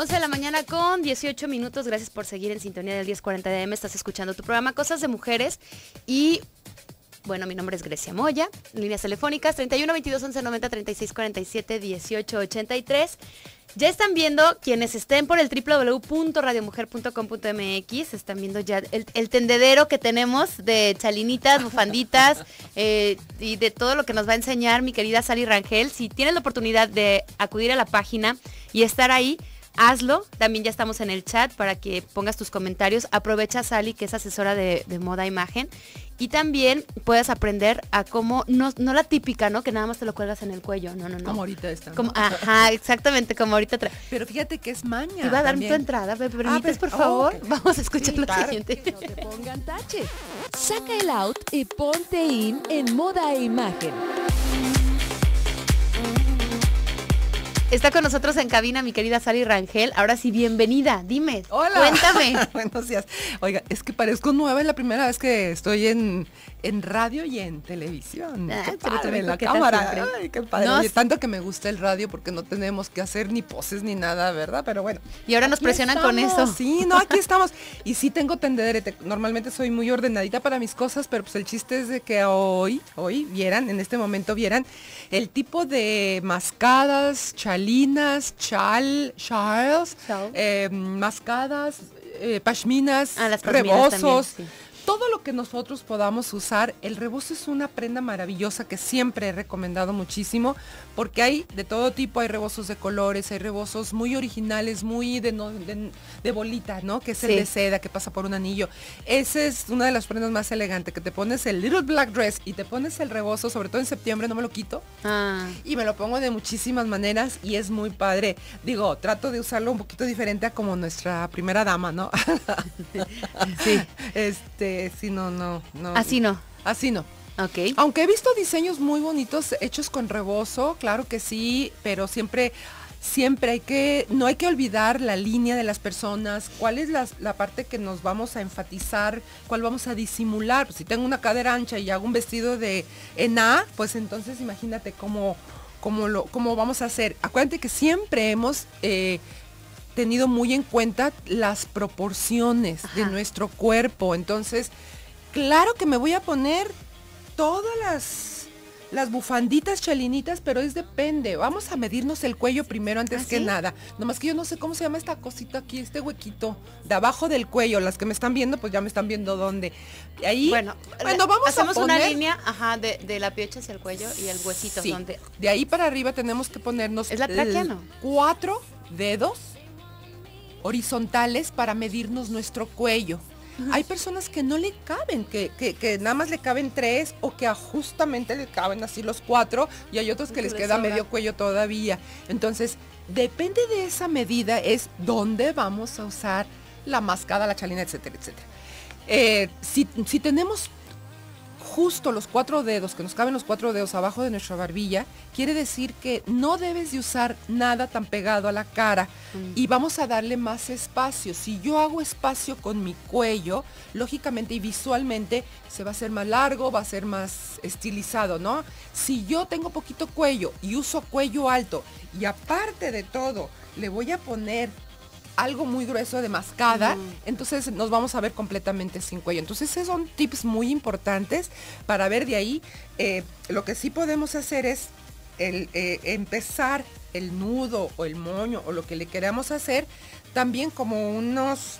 11 de la mañana con 18 minutos. Gracias por seguir en sintonía del 1040 m. Estás escuchando tu programa Cosas de Mujeres. Y bueno, mi nombre es Grecia Moya. Líneas telefónicas 31 22 11 90 36 47 18 83. Ya están viendo quienes estén por el www.radiomujer.com.mx, están viendo ya el, tendedero que tenemos de chalinitas, bufanditas eh, y de todo lo que nos va a enseñar mi querida Sally Rangel. Si tienen la oportunidad de acudir a la página y estar ahí, hazlo. También ya estamos en el chat para que pongas tus comentarios. Aprovecha a Sally, que es asesora de, moda imagen. Y también puedes aprender a cómo, no, la típica, ¿no? Que nada más te lo cuelgas en el cuello. No, no, no. Como ahorita está. ajá, exactamente, como ahorita. Pero fíjate que es maña. Te iba a dar tu entrada, ¿me ah, permites, por favor? Vamos a escuchar lo siguiente. no pongan tache. Saca el out y ponte in en moda e imagen. Está con nosotros en cabina mi querida Sally Rangel. Ahora sí, bienvenida. Dime. Hola. Cuéntame. Buenos días. Oiga, es que parezco nueva, es la primera vez que estoy en, en radio y en televisión. Ah, la cámara. Ay, qué padre. tanto que me gusta el radio porque no tenemos que hacer ni poses ni nada, ¿verdad? Pero bueno. Y ahora nos presionan con eso. Sí, no, aquí estamos. Y sí tengo tenderete. Normalmente soy muy ordenadita para mis cosas, pero pues el chiste es de que hoy, hoy vieran, en este momento vieran el tipo de mascadas, salinas, chal, chals, eh, mascadas, eh, pashminas, ah, las pashminas rebosos. También, sí todo lo que nosotros podamos usar, el rebozo es una prenda maravillosa que siempre he recomendado muchísimo porque hay de todo tipo, hay rebozos de colores, hay rebozos muy originales, muy de, de, bolita, ¿no? Que es el de seda, que pasa por un anillo. Esa es una de las prendas más elegantes, que te pones el little black dress y te pones el rebozo, sobre todo en septiembre, no me lo quito. Ah. Y me lo pongo de muchísimas maneras y es muy padre. Digo, trato de usarlo un poquito diferente a como nuestra primera dama, ¿no? sí. Este, si no, no, no. Así no. Así no. Okay. Aunque he visto diseños muy bonitos hechos con rebozo, claro que sí, pero siempre siempre hay que, no hay que olvidar la línea de las personas, cuál es la, parte que nos vamos a enfatizar, cuál vamos a disimular. si tengo una cadera ancha y hago un vestido de en A, pues entonces imagínate cómo, cómo, lo, cómo vamos a hacer. Acuérdate que siempre hemos eh, tenido muy en cuenta las proporciones de nuestro cuerpo. Entonces, claro que me voy a poner todas las, las bufanditas chalinitas, pero es depende. Vamos a medirnos el cuello primero antes ¿Ah, que nada. Nomás que yo no sé cómo se llama esta cosita aquí, este huequito de abajo del cuello. Las que me están viendo, pues ya me están viendo dónde. ahí, bueno, bueno vamos a una línea ajá, de, de, la piocha hacia el cuello y el huesito. donde... De ahí para arriba tenemos que ponernos... la Cuatro dedos horizontales para medirnos nuestro cuello. Hay personas que no le caben, que, que, nada más le caben tres o que justamente le caben así los cuatro y hay otros que les queda medio cuello todavía. Entonces, depende de esa medida es dónde vamos a usar la mascada, la chalina, etcétera, etcétera. Eh, si, si tenemos justo los cuatro dedos, que nos caben los cuatro dedos abajo de nuestra barbilla, quiere decir que no debes de usar nada tan pegado a la cara mm. y vamos a darle más espacio. Si yo hago espacio con mi cuello, lógicamente y visualmente se va a hacer más largo, va a ser más estilizado, ¿no? Si yo tengo poquito cuello y uso cuello alto y aparte de todo, le voy a poner algo muy grueso de mascada, entonces nos vamos a ver completamente sin cuello. Entonces esos son tips muy importantes para ver de ahí. Eh, lo que sí podemos hacer es eh, empezar el nudo o el moño o lo que le queramos hacer también como unos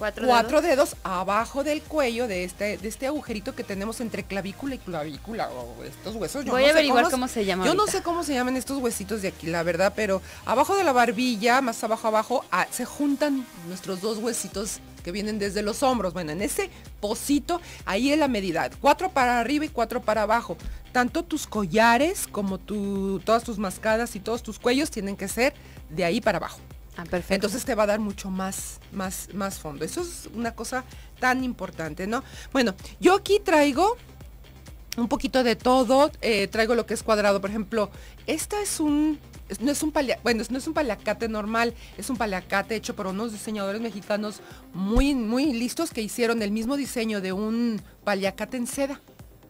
Cuatro, dedos? abajo del cuello de este, de este agujerito que tenemos entre clavícula y clavícula. o estos huesos. Yo Voy a averiguar cómo, se llama. Yo no sé cómo se llaman estos huesitos de aquí, la verdad, pero abajo de la barbilla, más abajo abajo, ah, se juntan nuestros dos huesitos que vienen desde los hombros. Bueno, en ese pocito, ahí es la medida. Cuatro para arriba y cuatro para abajo. Tanto tus collares como todas tus mascadas y todos tus cuellos tienen que ser de ahí para abajo. Ah, Entonces te va a dar mucho más, más, más fondo. Eso es una cosa tan importante, ¿no? Bueno, yo aquí traigo un poquito de todo. Eh, traigo lo que es cuadrado. Por ejemplo, esta es un no es un bueno, no es un palacate normal, es un paliacate hecho por unos diseñadores mexicanos muy, muy listos que hicieron el mismo diseño de un paliacate en seda.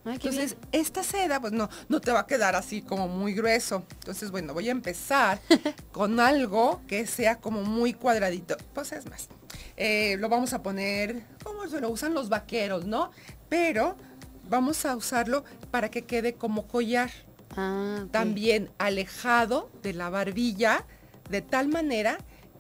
Ah, Entonces, esta seda, pues no, no te va a quedar así como muy grueso. Entonces, bueno, voy a empezar con algo que sea como muy cuadradito. Pues es más, eh, lo vamos a poner, como se lo usan los vaqueros, ¿no? Pero vamos a usarlo para que quede como collar. Ah, También alejado de la barbilla, de tal manera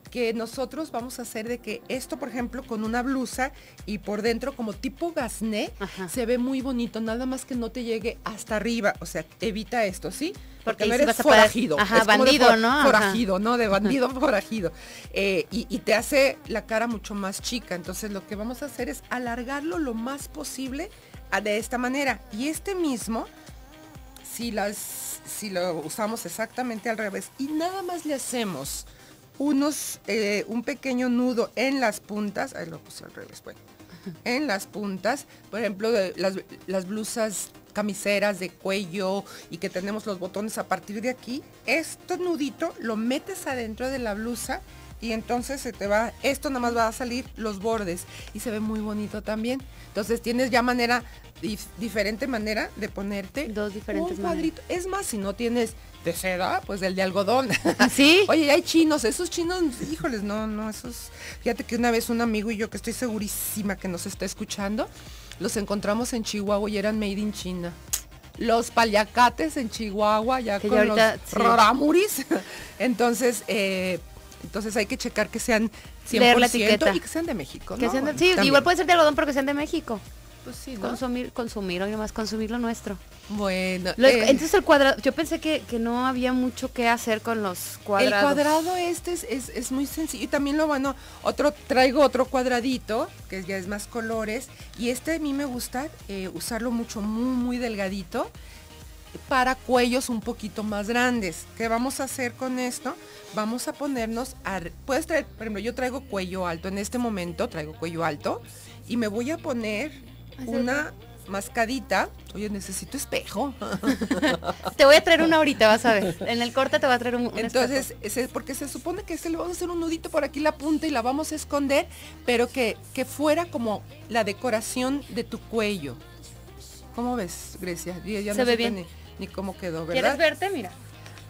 que nosotros vamos a hacer de que esto, por ejemplo, con una blusa y por dentro como tipo gasné, se ve muy bonito, nada más que no te llegue hasta arriba, o sea, evita esto, ¿sí? Porque, no eres forajido. Ajá, es bandido, ¿no? Forajido, ¿no? De bandido forajido. Eh, y, te hace la cara mucho más chica. Entonces lo que vamos a hacer es alargarlo lo más posible de esta manera. Y este mismo, si, las, si lo usamos exactamente al revés y nada más le hacemos unos, eh, un pequeño nudo en las puntas, ahí lo puse al revés, bueno, en las puntas, por ejemplo, de las, las blusas camiseras de cuello y que tenemos los botones a partir de aquí, este nudito lo metes adentro de la blusa y entonces se te va, esto nada más va a salir los bordes y se ve muy bonito también. Entonces tienes ya manera, diferente manera de ponerte. Dos diferentes un Es más, si no tienes de seda, pues el de algodón. ¿Sí? Oye, hay chinos, esos chinos, híjoles, no, no, esos. Fíjate que una vez un amigo y yo que estoy segurísima que nos está escuchando, los encontramos en Chihuahua y eran made in China los paliacates en Chihuahua, ya con los ramuris. Entonces, eh, entonces hay que checar que sean 100% la y que sean de México. sí, igual puede ser de algodón, pero sean de México. Pues sí, Consumir, consumir, oye más consumir lo nuestro. Bueno. Eh, entonces el cuadrado, yo pensé que, no había mucho que hacer con los cuadrados. El cuadrado este es, muy sencillo. Y también lo bueno, otro, traigo otro cuadradito, que ya es más colores. Y este a mí me gusta eh, usarlo mucho, muy, muy delgadito para cuellos un poquito más grandes. ¿Qué vamos a hacer con esto? Vamos a ponernos, a, puedes traer, por ejemplo, yo traigo cuello alto, en este momento traigo cuello alto y me voy a poner una mascadita. Oye, necesito espejo. te voy a traer una ahorita, vas a ver. En el corte te voy a traer un, Entonces, porque se supone que este le vamos a hacer un nudito por aquí la punta y la vamos a esconder, pero que, que fuera como la decoración de tu cuello. ¿Cómo ves, Grecia? Ya, se ve bien ni cómo quedó, ¿verdad? ¿Quieres verte? Mira.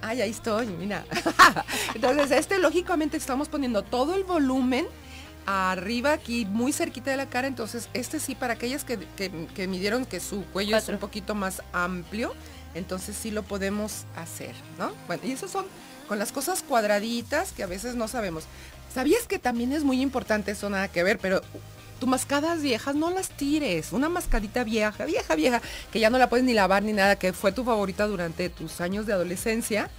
Ay, ahí estoy, mira. Entonces, este lógicamente estamos poniendo todo el volumen arriba aquí, muy cerquita de la cara. Entonces, este sí, para aquellas que, midieron que su cuello es un poquito más amplio, entonces sí lo podemos hacer, ¿no? Bueno, y eso son con las cosas cuadraditas que a veces no sabemos. ¿Sabías que también es muy importante, eso nada que ver, pero tus mascadas viejas no las tires. Una mascadita vieja, vieja, vieja, que ya no la puedes ni lavar ni nada, que fue tu favorita durante tus años de adolescencia.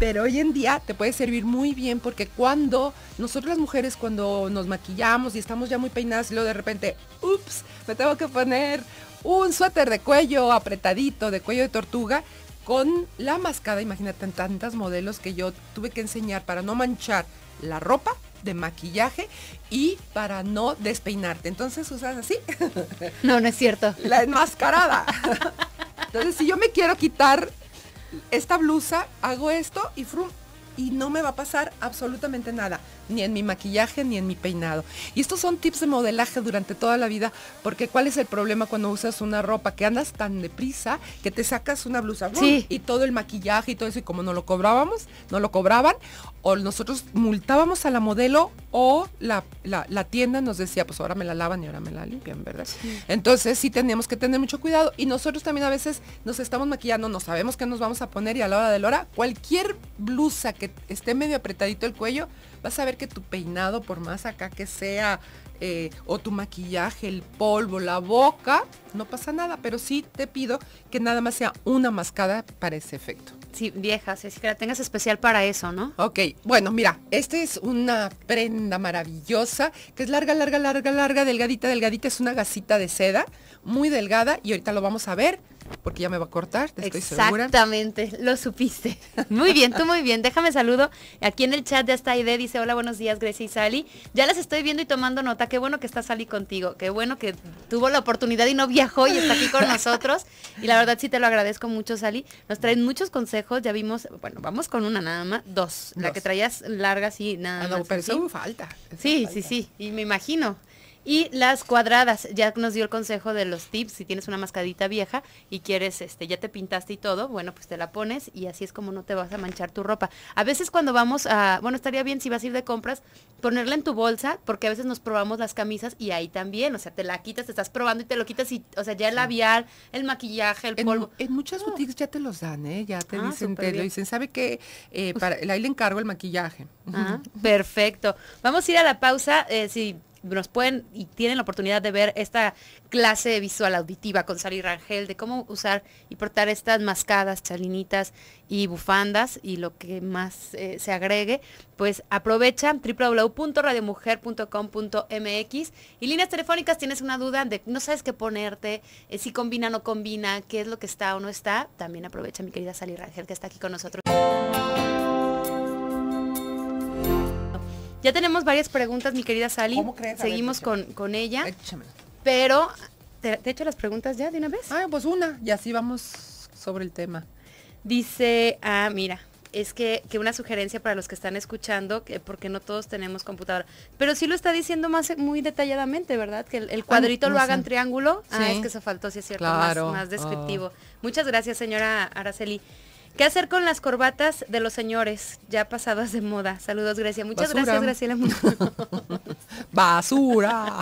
Pero hoy en día te puede servir muy bien porque cuando nosotros las mujeres cuando nos maquillamos y estamos ya muy peinadas y luego de repente, ups, me tengo que poner un suéter de cuello apretadito, de cuello de tortuga, con la mascada, imagínate tantas modelos que yo tuve que enseñar para no manchar la ropa de maquillaje y para no despeinarte. Entonces usas así. No, no es cierto. La enmascarada. Entonces, si yo me quiero quitar esta blusa, hago esto y frum, y no me va a pasar absolutamente nada ni en mi maquillaje, ni en mi peinado. Y estos son tips de modelaje durante toda la vida, porque ¿cuál es el problema cuando usas una ropa? Que andas tan deprisa que te sacas una blusa y todo el maquillaje y todo eso, y como no lo cobrábamos, no lo cobraban, o nosotros multábamos a la modelo o la, tienda nos decía, pues ahora me la lavan y ahora me la limpian, ¿verdad? Entonces sí tenemos que tener mucho cuidado y nosotros también a veces nos estamos maquillando, no sabemos qué nos vamos a poner y a la hora de la hora, cualquier blusa que esté medio apretadito el cuello, vas a ver que tu peinado, por más acá que sea, eh, o tu maquillaje, el polvo, la boca, no pasa nada, pero sí te pido que nada más sea una mascada para ese efecto. Sí, vieja, si es que la tengas especial para eso, ¿no? Ok, bueno, mira, esta es una prenda maravillosa, que es larga, larga, larga, larga, delgadita, delgadita, es una gasita de seda, muy delgada, y ahorita lo vamos a ver porque ya me va a cortar, estoy segura. Exactamente, lo supiste. Muy bien, tú muy bien. Déjame saludo. Aquí en el chat ya está Idea dice, hola, buenos días, Grecia y Sally. Ya las estoy viendo y tomando nota. Qué bueno que está Sally contigo. Qué bueno que tuvo la oportunidad y no viajó y está aquí con nosotros. Y la verdad sí te lo agradezco mucho, Sally. Nos traen muchos consejos. Ya vimos, bueno, vamos con una nada más, dos. La que traías larga, sí, nada ah, más. no, Pero eso falta. sí, sí, sí. Y me imagino. Y las cuadradas, ya nos dio el consejo de los tips, si tienes una mascadita vieja y quieres, este, ya te pintaste y todo, bueno, pues te la pones y así es como no te vas a manchar tu ropa. A veces cuando vamos a, bueno, estaría bien si vas a ir de compras, ponerla en tu bolsa, porque a veces nos probamos las camisas y ahí también, o sea, te la quitas, te estás probando y te lo quitas y, o sea, ya el labial, el maquillaje, el polvo. En, muchas ah. boutiques ya te los dan, ¿eh? Ya te ah, dicen, te lo dicen, ¿sabe qué? Eh, pues para, ahí le encargo el maquillaje. Ah, perfecto. Vamos a ir a la pausa, eh, si nos pueden y tienen la oportunidad de ver esta clase visual auditiva con Sally Rangel de cómo usar y portar estas mascadas, chalinitas y bufandas y lo que más eh, se agregue, pues aprovecha www.radiomujer.com.mx y líneas telefónicas tienes una duda de no sabes qué ponerte, eh, si combina o no combina, qué es lo que está o no está, también aprovecha mi querida Sally Rangel que está aquí con nosotros. Ya tenemos varias preguntas, mi querida Sally. ¿Cómo crees? Seguimos con, ella. Pero, ¿te, he hecho las preguntas ya de una vez? Ah, pues una, y así vamos sobre el tema. Dice, ah, mira, es que, una sugerencia para los que están escuchando, que porque no todos tenemos computadora. Pero sí lo está diciendo más eh, muy detalladamente, ¿verdad? Que el, ah, cuadrito lo hagan triángulo. Ah, es que se faltó, sí es cierto, más, descriptivo. Oh. Muchas gracias, señora Araceli. ¿Qué hacer con las corbatas de los señores ya pasadas de moda? Saludos, Grecia. Muchas gracias, Graciela. Basura.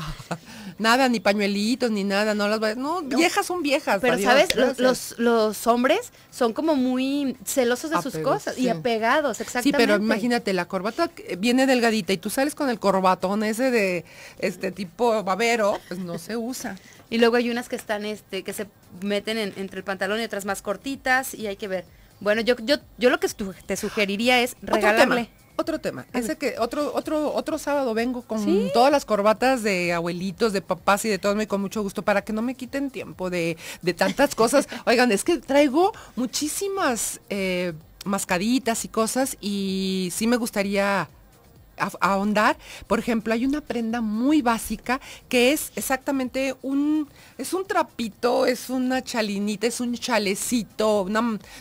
Nada, ni pañuelitos, ni nada. No las viejas son viejas. Pero, ¿sabes? Los, hombres son como muy celosos de sus cosas y apegados, exactamente. Sí, pero imagínate, la corbata viene delgadita y tú sales con el corbatón ese de este tipo babero, pues no se usa. Y luego hay unas que están, este, que se meten entre el pantalón y otras más cortitas y hay que ver. Bueno, yo, yo, yo lo que te sugeriría es regalarle. Otro tema, otro Ese que otro, otro, otro sábado vengo con todas las corbatas de abuelitos, de papás y de todos y con mucho gusto, para que no me quiten tiempo de, tantas cosas. Oigan, es que traigo muchísimas eh, mascaditas y cosas y sí me gustaría ahondar, por ejemplo, hay una prenda muy básica que es exactamente un, es un trapito, es una chalinita, es un chalecito,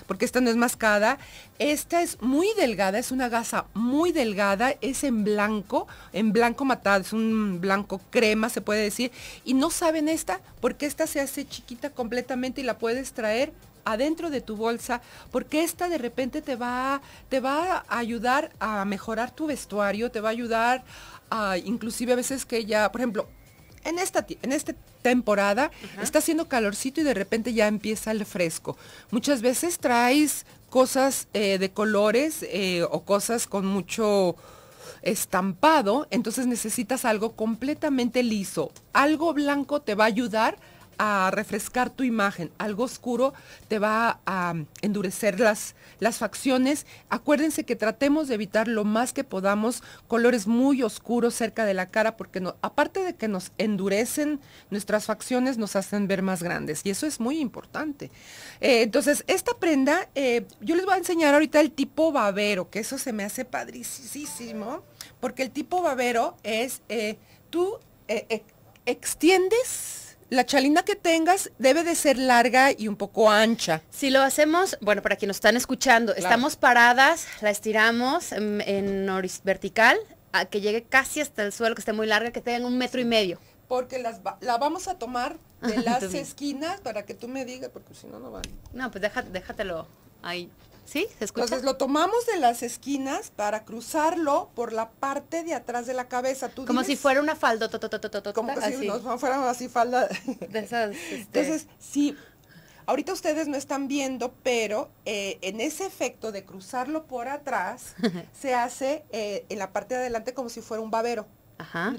porque esta no es mascada. Esta es muy delgada, es una gasa muy delgada, es en blanco, en blanco matado, es un blanco crema, se puede decir. Y no saben esta, porque esta se hace chiquita completamente y la puedes traer adentro de tu bolsa, porque esta de repente te va, te va a ayudar a mejorar tu vestuario, te va a ayudar a, inclusive a veces que ya, por ejemplo, en esta, en esta temporada está haciendo calorcito y de repente ya empieza el fresco. Muchas veces traes cosas eh, de colores eh, o cosas con mucho estampado, entonces necesitas algo completamente liso. Algo blanco te va a ayudar a refrescar tu imagen. Algo oscuro te va a endurecer las, las facciones. Acuérdense que tratemos de evitar lo más que podamos colores muy oscuros cerca de la cara porque no, aparte de que nos endurecen, nuestras facciones nos hacen ver más grandes y eso es muy importante. Eh, entonces, esta prenda, eh, yo les voy a enseñar ahorita el tipo babero, que eso se me hace padricísimo, porque el tipo babero es, eh, tú extiendes la chalina que tengas debe de ser larga y un poco ancha. Si lo hacemos, bueno, para quienes nos están escuchando, estamos paradas, la estiramos en, vertical, a que llegue casi hasta el suelo, que esté muy larga, que tenga un metro y medio porque las la vamos a tomar de las esquinas para que tú me digas, porque si no, no vale. No, pues déjatelo ahí. ¿Sí? ¿Se escucha? Entonces lo tomamos de las esquinas para cruzarlo por la parte de atrás de la cabeza. como si fuera una falda. Como si nos fuera así falda. Este, Entonces, sí. Ahorita ustedes no están viendo, pero eh, en ese efecto de cruzarlo por atrás, se hace eh, en la parte de adelante como si fuera un babero.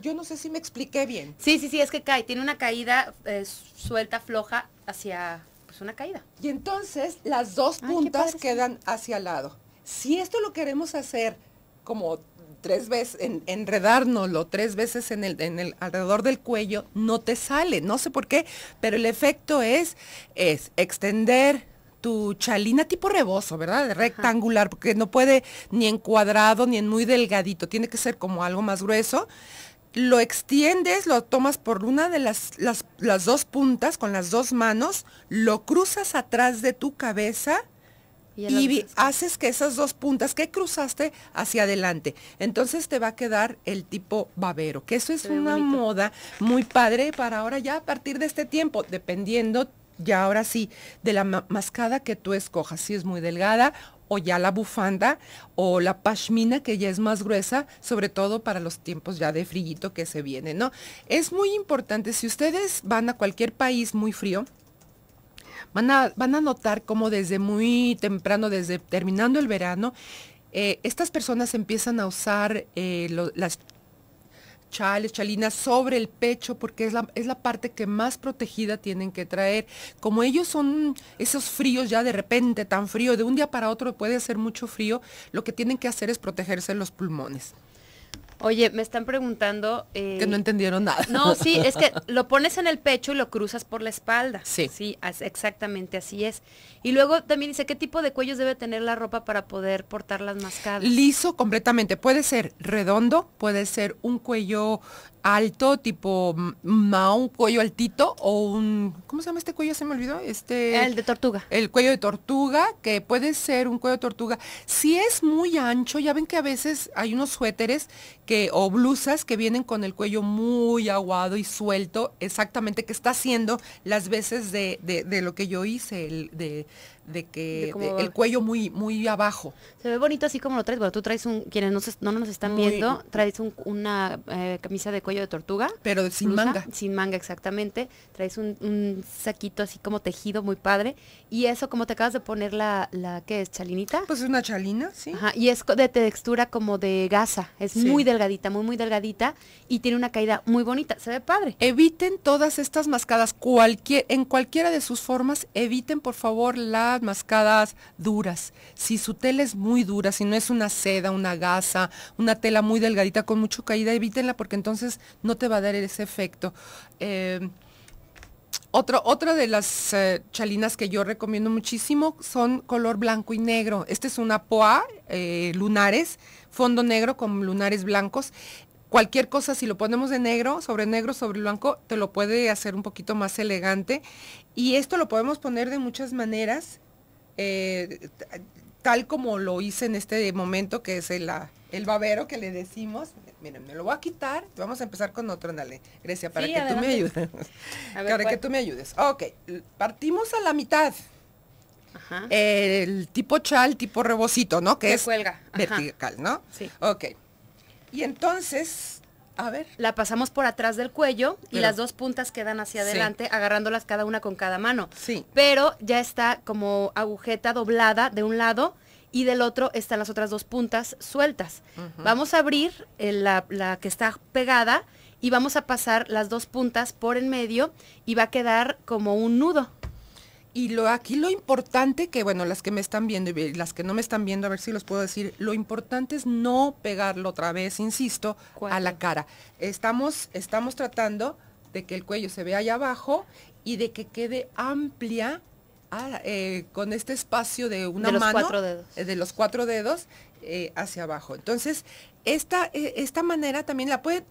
Yo no sé si me expliqué bien. Sí, sí, sí, es que cae, tiene una caída eh, suelta, floja, hacia pues, una caída. Y entonces las dos puntas quedan hacia el lado. Si esto lo queremos hacer como tres veces, en, enredárnoslo tres veces en el, en el, alrededor del cuello, no te sale, no sé por qué, pero el efecto es, es extender, tu chalina tipo rebozo, ¿verdad? De rectangular, porque no puede ni en cuadrado ni en muy delgadito, tiene que ser como algo más grueso. Lo extiendes, lo tomas por una de las, las, dos puntas con las dos manos, lo cruzas atrás de tu cabeza y, haces que esas dos puntas que cruzaste hacia adelante. Entonces te va a quedar el tipo babero, que eso es una moda muy padre para ahora ya a partir de este tiempo, dependiendo ya ahora sí, de la mascada que tú escojas, si es muy delgada o ya la bufanda o la pashmina que ya es más gruesa, sobre todo para los tiempos ya de frillito que se viene, ¿no? Es muy importante, si ustedes van a cualquier país muy frío, van a, van a notar como desde muy temprano, desde terminando el verano, eh, estas personas empiezan a usar eh, las chales, chalinas sobre el pecho, porque es la, es la parte que más protegida tienen que traer. Como ellos son esos fríos ya de repente, tan frío, de un día para otro puede hacer mucho frío, lo que tienen que hacer es protegerse los pulmones. Oye, me están preguntando... Eh, que no entendieron nada. No, sí, es que lo pones en el pecho y lo cruzas por la espalda. Sí. Sí, exactamente así es. Y luego también dice, ¿qué tipo de cuellos debe tener la ropa para poder portar las mascadas? Liso completamente. Puede ser redondo, puede ser un cuello alto, tipo mm, ¿mao un cuello altito o un, ¿cómo se llama este cuello? Se me olvidó. Este, el de tortuga. El cuello de tortuga, que puede ser un cuello de tortuga. Si es muy ancho, ya ven que a veces hay unos suéteres que o blusas que vienen con el cuello muy aguado y suelto, exactamente que está haciendo las veces de, de lo que yo hice, el, de de que el cuello muy muy abajo. Se ve bonito así como lo traes. Bueno, tú traes un, quienes no, nos están viendo, traes una eh, camisa de cuello de tortuga. Pero sin manga. Sin manga, exactamente. Traes un, saquito así como tejido muy padre. Y eso, como te acabas de poner la, la ¿qué es? ¿Chalinita? Pues es una chalina, sí. Ajá, y es de textura como de gasa. Es muy delgadita, muy, muy delgadita. Y tiene una caída muy bonita. Se ve padre. Eviten todas estas mascadas, cualquier, en cualquiera de sus formas, eviten por favor la mascadas duras. Si su tela es muy dura, si no es una seda, una gasa, una tela muy delgadita con mucho caída, evítenla porque entonces no te va a dar ese efecto. Eh, otro, otra de las eh, chalinas que yo recomiendo muchísimo son color blanco y negro. Este es una poa, eh, lunares, fondo negro con lunares blancos cualquier cosa, si lo ponemos de negro, sobre negro, sobre blanco, te lo puede hacer un poquito más elegante. Y esto lo podemos poner de muchas maneras. Eh, tal como lo hice en este momento, que es el, el babero que le decimos. Miren, me lo voy a quitar. Vamos a empezar con otro, andale. Grecia, para que tú me ayudes. para que tú me ayudes. Ok, partimos a la mitad. El tipo chal, tipo rebocito, ¿no? Que, es vertical, ¿no? Sí. Ok. Y entonces a ver. La pasamos por atrás del cuello y las dos puntas quedan hacia adelante, agarrándolas cada una con cada mano. Sí. Pero ya está como agujeta doblada de un lado y del otro están las otras dos puntas sueltas. Vamos a abrir eh, la, la, que está pegada y vamos a pasar las dos puntas por en medio y va a quedar como un nudo. Y lo, aquí lo importante que, bueno, las que me están viendo y las que no me están viendo, a ver si los puedo decir, lo importante es no pegarlo otra vez, insisto, a la cara. Estamos, estamos tratando de que el cuello se vea allá abajo y de que quede amplia ah, eh, con este espacio de una mano. cuatro dedos. Eh, de los cuatro dedos eh, hacia abajo. Entonces, esta manera también la puede,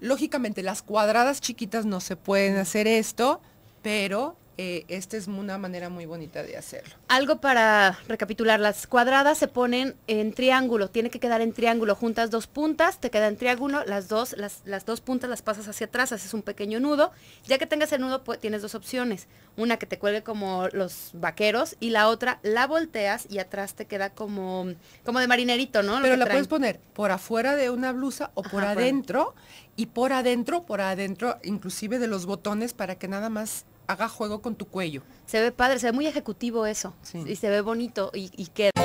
lógicamente las cuadradas chiquitas no se pueden hacer esto, pero eh, esta es una manera muy bonita de hacerlo. Algo para recapitular, las cuadradas se ponen en triángulo, tiene que quedar en triángulo, juntas dos puntas, te queda en triángulo, las dos, las, dos puntas las pasas hacia atrás, haces un pequeño nudo, ya que tengas el nudo pues, tienes dos opciones, una que te cuelgue como los vaqueros y la otra la volteas y atrás te queda como, como de marinerito, ¿no? Pero la puedes poner por afuera de una blusa o por adentro y por adentro, por adentro inclusive de los botones para que nada más haga juego con tu cuello. Se ve padre, se ve muy ejecutivo eso. Y se ve bonito y, y queda.